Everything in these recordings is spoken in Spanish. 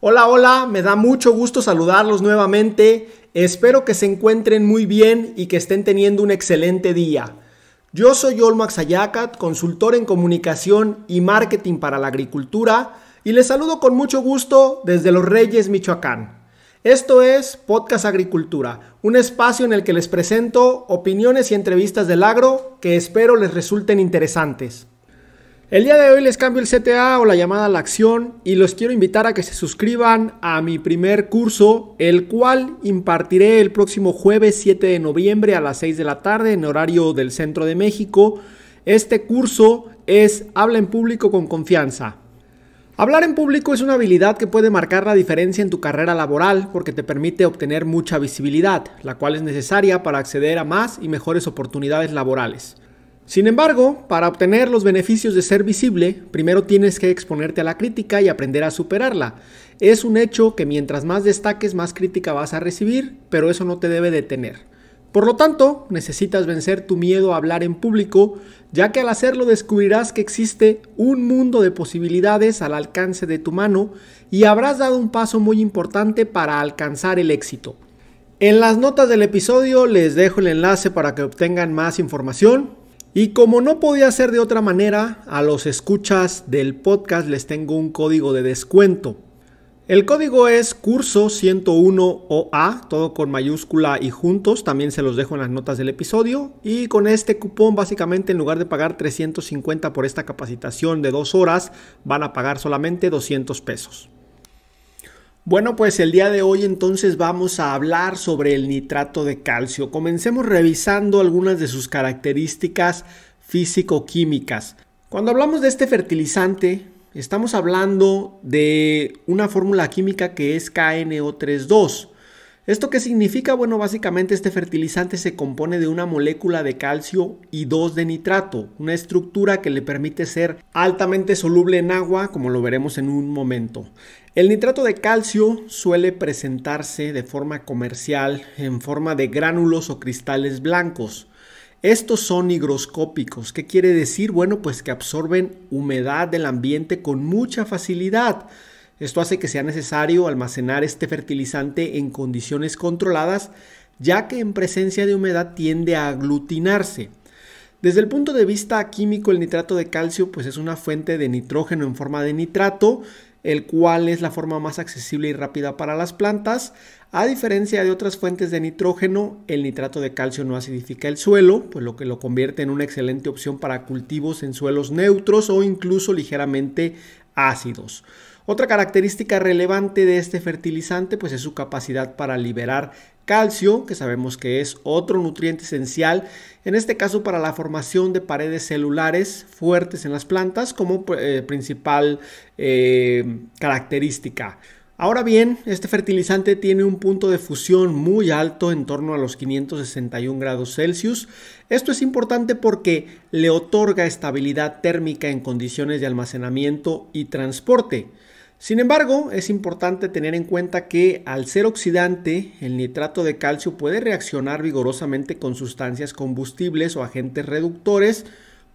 Hola, hola, me da mucho gusto saludarlos nuevamente. Espero que se encuentren muy bien y que estén teniendo un excelente día. Yo soy Olmax Ayacat, consultor en comunicación y marketing para la agricultura, y les saludo con mucho gusto desde Los Reyes, Michoacán. Esto es Podcast Agricultura, un espacio en el que les presento opiniones y entrevistas del agro que espero les resulten interesantes. El día de hoy les cambio el CTA o la llamada a la acción y los quiero invitar a que se suscriban a mi primer curso, el cual impartiré el próximo jueves 7 de noviembre a las 6 de la tarde en horario del Centro de México. Este curso es Habla en público con confianza. Hablar en público es una habilidad que puede marcar la diferencia en tu carrera laboral porque te permite obtener mucha visibilidad, la cual es necesaria para acceder a más y mejores oportunidades laborales. Sin embargo, para obtener los beneficios de ser visible, primero tienes que exponerte a la crítica y aprender a superarla. Es un hecho que mientras más destaques, más crítica vas a recibir, pero eso no te debe detener. Por lo tanto, necesitas vencer tu miedo a hablar en público, ya que al hacerlo descubrirás que existe un mundo de posibilidades al alcance de tu mano y habrás dado un paso muy importante para alcanzar el éxito. En las notas del episodio les dejo el enlace para que obtengan más información. Y como no podía ser de otra manera, a los escuchas del podcast les tengo un código de descuento. El código es curso 101OA, todo con mayúscula y juntos, también se los dejo en las notas del episodio. Y con este cupón básicamente en lugar de pagar 350 por esta capacitación de dos horas, van a pagar solamente 200 pesos. Bueno, pues el día de hoy entonces vamos a hablar sobre el nitrato de calcio. Comencemos revisando algunas de sus características físico-químicas. Cuando hablamos de este fertilizante, estamos hablando de una fórmula química que es KNO32. ¿Esto qué significa? Bueno, básicamente este fertilizante se compone de una molécula de calcio y dos de nitrato, una estructura que le permite ser altamente soluble en agua, como lo veremos en un momento. El nitrato de calcio suele presentarse de forma comercial en forma de gránulos o cristales blancos. Estos son higroscópicos. ¿Qué quiere decir? Bueno, pues que absorben humedad del ambiente con mucha facilidad. Esto hace que sea necesario almacenar este fertilizante en condiciones controladas, ya que en presencia de humedad tiende a aglutinarse. Desde el punto de vista químico, el nitrato de calcio pues es una fuente de nitrógeno en forma de nitrato el cual es la forma más accesible y rápida para las plantas. A diferencia de otras fuentes de nitrógeno, el nitrato de calcio no acidifica el suelo, pues lo que lo convierte en una excelente opción para cultivos en suelos neutros o incluso ligeramente ácidos. Otra característica relevante de este fertilizante pues es su capacidad para liberar calcio, que sabemos que es otro nutriente esencial, en este caso para la formación de paredes celulares fuertes en las plantas como eh, principal eh, característica. Ahora bien, este fertilizante tiene un punto de fusión muy alto en torno a los 561 grados Celsius. Esto es importante porque le otorga estabilidad térmica en condiciones de almacenamiento y transporte. Sin embargo, es importante tener en cuenta que al ser oxidante, el nitrato de calcio puede reaccionar vigorosamente con sustancias combustibles o agentes reductores,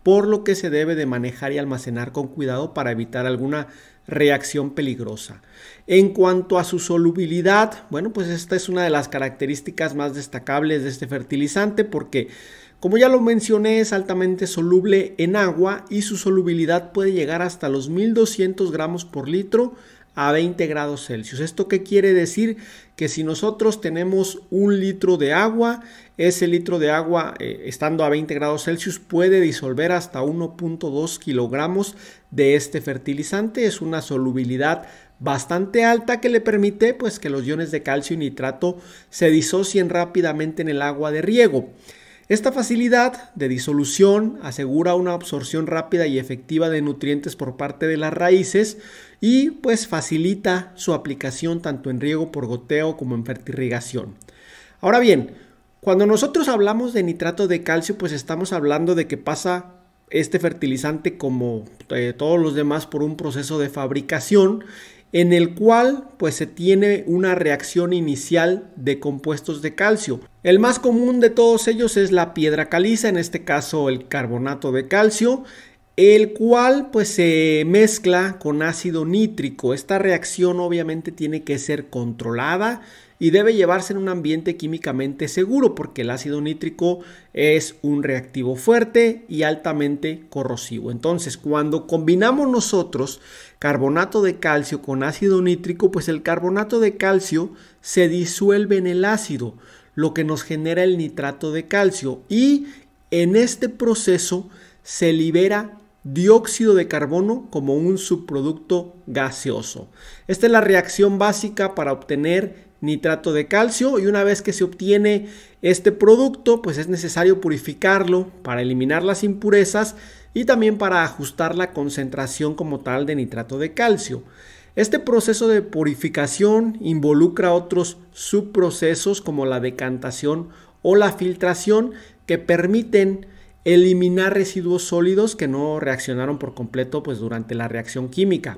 por lo que se debe de manejar y almacenar con cuidado para evitar alguna reacción peligrosa. En cuanto a su solubilidad, bueno, pues esta es una de las características más destacables de este fertilizante porque como ya lo mencioné, es altamente soluble en agua y su solubilidad puede llegar hasta los 1200 gramos por litro a 20 grados Celsius. ¿Esto qué quiere decir? Que si nosotros tenemos un litro de agua, ese litro de agua eh, estando a 20 grados Celsius puede disolver hasta 1.2 kilogramos de este fertilizante. Es una solubilidad bastante alta que le permite pues que los iones de calcio y nitrato se disocien rápidamente en el agua de riego. Esta facilidad de disolución asegura una absorción rápida y efectiva de nutrientes por parte de las raíces y pues facilita su aplicación tanto en riego por goteo como en fertirrigación. Ahora bien, cuando nosotros hablamos de nitrato de calcio pues estamos hablando de que pasa este fertilizante como eh, todos los demás por un proceso de fabricación en el cual pues se tiene una reacción inicial de compuestos de calcio. El más común de todos ellos es la piedra caliza, en este caso el carbonato de calcio, el cual pues se mezcla con ácido nítrico. Esta reacción obviamente tiene que ser controlada y debe llevarse en un ambiente químicamente seguro porque el ácido nítrico es un reactivo fuerte y altamente corrosivo. Entonces, cuando combinamos nosotros carbonato de calcio con ácido nítrico, pues el carbonato de calcio se disuelve en el ácido, lo que nos genera el nitrato de calcio y en este proceso se libera dióxido de carbono como un subproducto gaseoso. Esta es la reacción básica para obtener nitrato de calcio y una vez que se obtiene este producto pues es necesario purificarlo para eliminar las impurezas y también para ajustar la concentración como tal de nitrato de calcio. Este proceso de purificación involucra otros subprocesos como la decantación o la filtración que permiten eliminar residuos sólidos que no reaccionaron por completo pues durante la reacción química.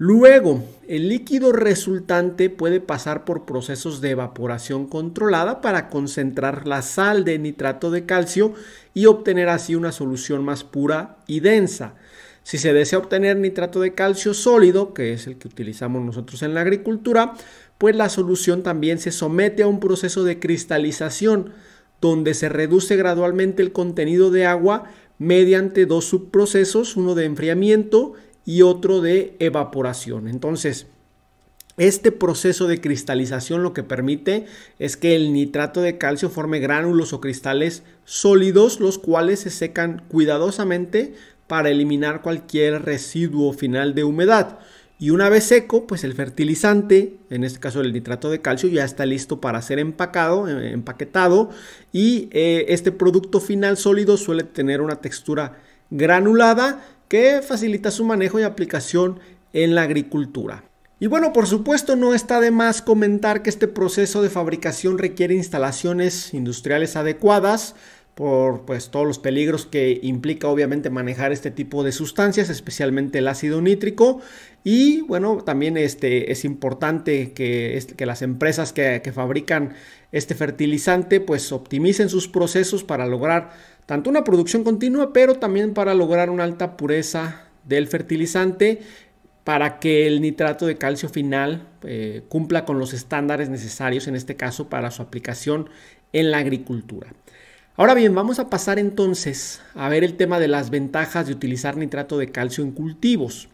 Luego, el líquido resultante puede pasar por procesos de evaporación controlada para concentrar la sal de nitrato de calcio y obtener así una solución más pura y densa. Si se desea obtener nitrato de calcio sólido, que es el que utilizamos nosotros en la agricultura, pues la solución también se somete a un proceso de cristalización, donde se reduce gradualmente el contenido de agua mediante dos subprocesos, uno de enfriamiento y otro de evaporación. Entonces, este proceso de cristalización lo que permite es que el nitrato de calcio forme gránulos o cristales sólidos, los cuales se secan cuidadosamente para eliminar cualquier residuo final de humedad. Y una vez seco, pues el fertilizante, en este caso el nitrato de calcio, ya está listo para ser empacado, eh, empaquetado. Y eh, este producto final sólido suele tener una textura granulada que facilita su manejo y aplicación en la agricultura. Y bueno, por supuesto no está de más comentar que este proceso de fabricación requiere instalaciones industriales adecuadas por pues todos los peligros que implica obviamente manejar este tipo de sustancias, especialmente el ácido nítrico. Y bueno, también este, es importante que, las empresas que, que fabrican este fertilizante pues optimicen sus procesos para lograr tanto una producción continua, pero también para lograr una alta pureza del fertilizante para que el nitrato de calcio final eh, cumpla con los estándares necesarios, en este caso para su aplicación en la agricultura. Ahora bien, vamos a pasar entonces a ver el tema de las ventajas de utilizar nitrato de calcio en cultivos.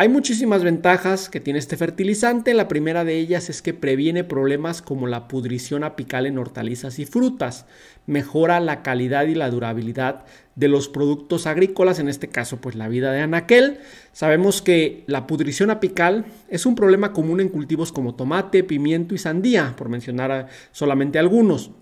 Hay muchísimas ventajas que tiene este fertilizante. La primera de ellas es que previene problemas como la pudrición apical en hortalizas y frutas. Mejora la calidad y la durabilidad de los productos agrícolas, en este caso pues la vida de anaquel. Sabemos que la pudrición apical es un problema común en cultivos como tomate, pimiento y sandía, por mencionar solamente algunos.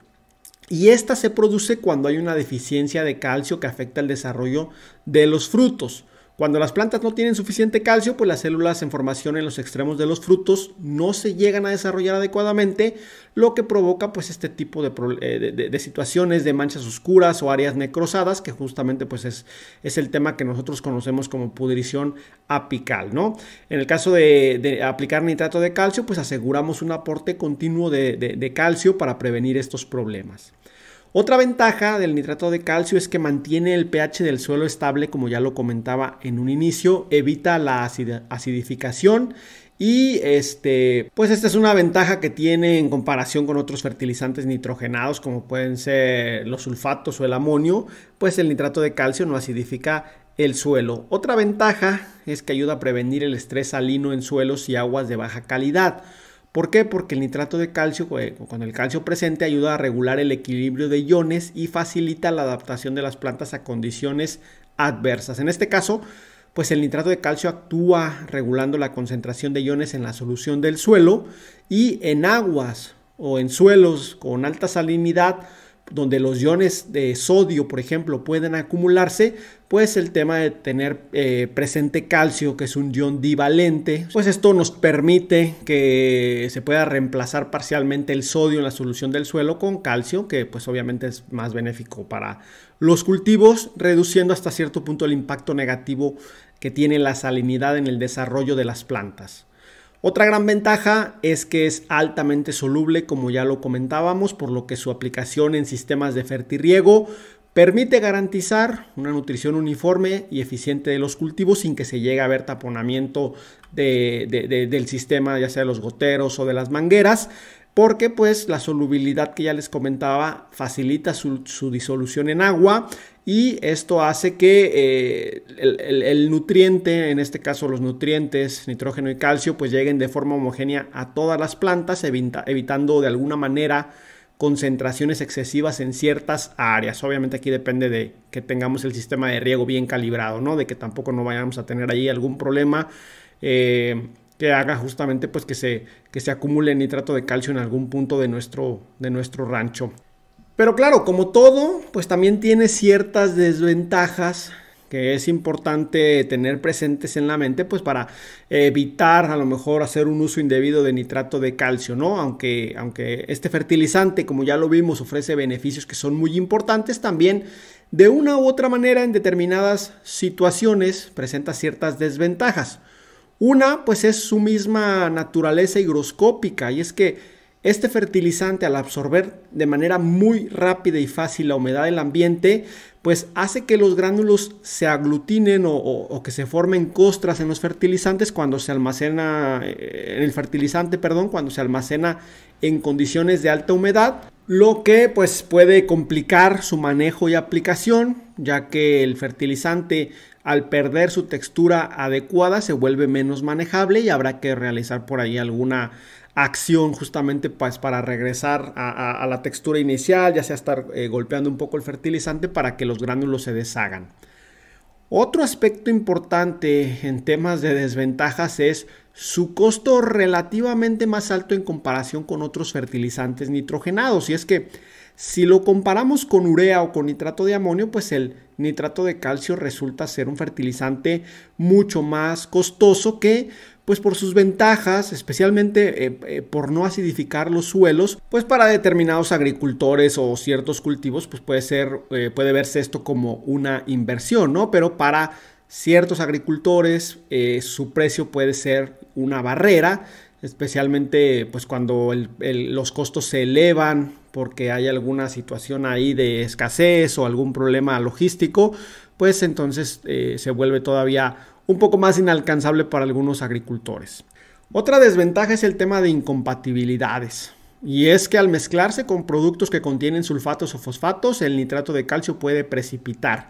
Y esta se produce cuando hay una deficiencia de calcio que afecta el desarrollo de los frutos. Cuando las plantas no tienen suficiente calcio, pues las células en formación en los extremos de los frutos no se llegan a desarrollar adecuadamente, lo que provoca pues este tipo de, eh, situaciones de manchas oscuras o áreas necrosadas, que justamente pues es, es, el tema que nosotros conocemos como pudrición apical, ¿no? En el caso de, aplicar nitrato de calcio, pues aseguramos un aporte continuo de calcio para prevenir estos problemas. Otra ventaja del nitrato de calcio es que mantiene el pH del suelo estable, como ya lo comentaba en un inicio, evita la acidificación y este, pues esta es una ventaja que tiene en comparación con otros fertilizantes nitrogenados como pueden ser los sulfatos o el amonio, pues el nitrato de calcio no acidifica el suelo. Otra ventaja es que ayuda a prevenir el estrés salino en suelos y aguas de baja calidad. ¿Por qué? Porque el nitrato de calcio, eh, con el calcio presente, ayuda a regular el equilibrio de iones y facilita la adaptación de las plantas a condiciones adversas. En este caso, pues el nitrato de calcio actúa regulando la concentración de iones en la solución del suelo y en aguas o en suelos con alta salinidad donde los iones de sodio, por ejemplo, pueden acumularse, pues el tema de tener eh, presente calcio, que es un ion divalente, pues esto nos permite que se pueda reemplazar parcialmente el sodio en la solución del suelo con calcio, que pues obviamente es más benéfico para los cultivos, reduciendo hasta cierto punto el impacto negativo que tiene la salinidad en el desarrollo de las plantas. Otra gran ventaja es que es altamente soluble, como ya lo comentábamos, por lo que su aplicación en sistemas de fertirriego permite garantizar una nutrición uniforme y eficiente de los cultivos sin que se llegue a ver taponamiento del sistema, ya sea de los goteros o de las mangueras porque pues la solubilidad que ya les comentaba facilita su, disolución en agua y esto hace que eh, el, nutriente, en este caso los nutrientes, nitrógeno y calcio, pues lleguen de forma homogénea a todas las plantas, evitando de alguna manera concentraciones excesivas en ciertas áreas. Obviamente aquí depende de que tengamos el sistema de riego bien calibrado, ¿no? De que tampoco no vayamos a tener allí algún problema. Eh, que haga justamente pues que se, que se acumule nitrato de calcio en algún punto de nuestro, de nuestro rancho. Pero claro, como todo, pues también tiene ciertas desventajas que es importante tener presentes en la mente, pues para evitar a lo mejor hacer un uso indebido de nitrato de calcio, ¿no? Aunque, aunque este fertilizante, como ya lo vimos, ofrece beneficios que son muy importantes, también de una u otra manera en determinadas situaciones presenta ciertas desventajas. Una, pues es su misma naturaleza higroscópica, y es que este fertilizante al absorber de manera muy rápida y fácil la humedad del ambiente, pues hace que los gránulos se aglutinen o, que se formen costras en los fertilizantes cuando se almacena, eh, en el fertilizante, perdón, cuando se almacena en condiciones de alta humedad, lo que pues puede complicar su manejo y aplicación, ya que el fertilizante al perder su textura adecuada se vuelve menos manejable y habrá que realizar por ahí alguna acción justamente pues, para regresar a, la textura inicial, ya sea estar eh, golpeando un poco el fertilizante para que los gránulos se deshagan. Otro aspecto importante en temas de desventajas es su costo relativamente más alto en comparación con otros fertilizantes nitrogenados. Y es que si lo comparamos con urea o con nitrato de amonio, pues el nitrato de calcio resulta ser un fertilizante mucho más costoso que pues por sus ventajas, especialmente eh, eh, por no acidificar los suelos, pues para determinados agricultores o ciertos cultivos, pues puede ser, eh, puede verse esto como una inversión, ¿no? Pero para ciertos agricultores su precio puede ser una barrera, especialmente pues cuando los costos se elevan porque hay alguna situación ahí de escasez o algún problema logístico, pues entonces eh, se vuelve todavía un poco más inalcanzable para algunos agricultores. Otra desventaja es el tema de incompatibilidades. Y es que al mezclarse con productos que contienen sulfatos o fosfatos, el nitrato de calcio puede precipitar.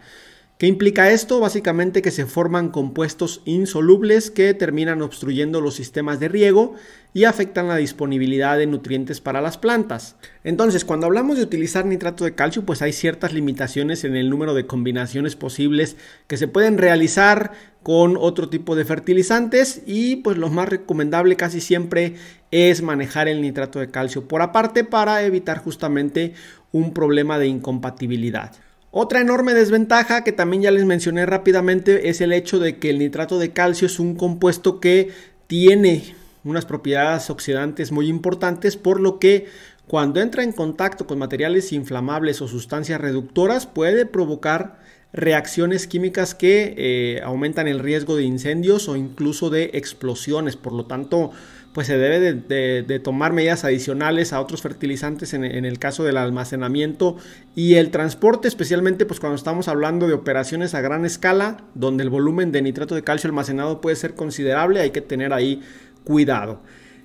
¿Qué implica esto? Básicamente que se forman compuestos insolubles que terminan obstruyendo los sistemas de riego y afectan la disponibilidad de nutrientes para las plantas. Entonces, cuando hablamos de utilizar nitrato de calcio, pues hay ciertas limitaciones en el número de combinaciones posibles que se pueden realizar con otro tipo de fertilizantes y pues lo más recomendable casi siempre es manejar el nitrato de calcio por aparte para evitar justamente un problema de incompatibilidad. Otra enorme desventaja que también ya les mencioné rápidamente es el hecho de que el nitrato de calcio es un compuesto que tiene unas propiedades oxidantes muy importantes, por lo que cuando entra en contacto con materiales inflamables o sustancias reductoras puede provocar reacciones químicas que eh, aumentan el riesgo de incendios o incluso de explosiones. Por lo tanto, pues se debe de, tomar medidas adicionales a otros fertilizantes en, el caso del almacenamiento y el transporte, especialmente pues cuando estamos hablando de operaciones a gran escala, donde el volumen de nitrato de calcio almacenado puede ser considerable, hay que tener ahí cuidado.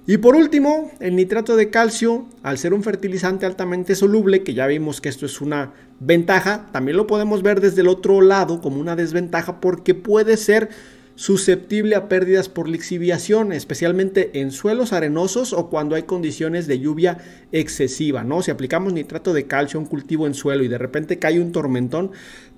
Y por último, el nitrato de calcio, al ser un fertilizante altamente soluble, que ya vimos que esto es una ventaja, también lo podemos ver desde el otro lado como una desventaja porque puede ser susceptible a pérdidas por lixiviación, especialmente en suelos arenosos o cuando hay condiciones de lluvia excesiva, ¿no? Si aplicamos nitrato de calcio a un cultivo en suelo y de repente cae un tormentón,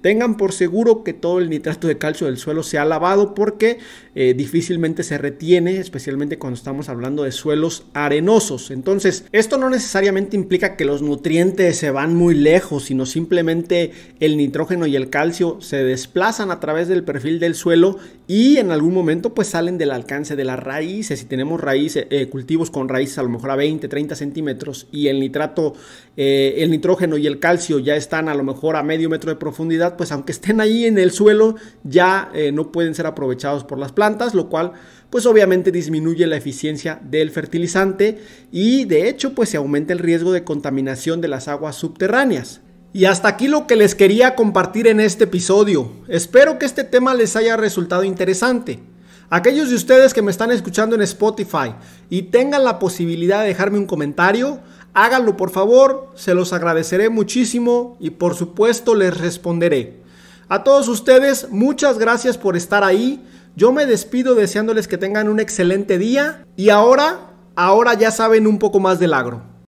Tengan por seguro que todo el nitrato de calcio del suelo se ha lavado porque eh, difícilmente se retiene, especialmente cuando estamos hablando de suelos arenosos. Entonces, esto no necesariamente implica que los nutrientes se van muy lejos, sino simplemente el nitrógeno y el calcio se desplazan a través del perfil del suelo y en algún momento pues salen del alcance de las raíces. Si tenemos raíces, eh, cultivos con raíces a lo mejor a 20, 30 centímetros y el nitrato, eh, el nitrógeno y el calcio ya están a lo mejor a medio metro de profundidad, pues aunque estén ahí en el suelo, ya eh, no pueden ser aprovechados por las plantas, lo cual pues obviamente disminuye la eficiencia del fertilizante y de hecho pues se aumenta el riesgo de contaminación de las aguas subterráneas. Y hasta aquí lo que les quería compartir en este episodio. Espero que este tema les haya resultado interesante. Aquellos de ustedes que me están escuchando en Spotify y tengan la posibilidad de dejarme un comentario, Háganlo por favor, se los agradeceré muchísimo y por supuesto les responderé. A todos ustedes, muchas gracias por estar ahí. Yo me despido deseándoles que tengan un excelente día y ahora, ahora ya saben un poco más del agro.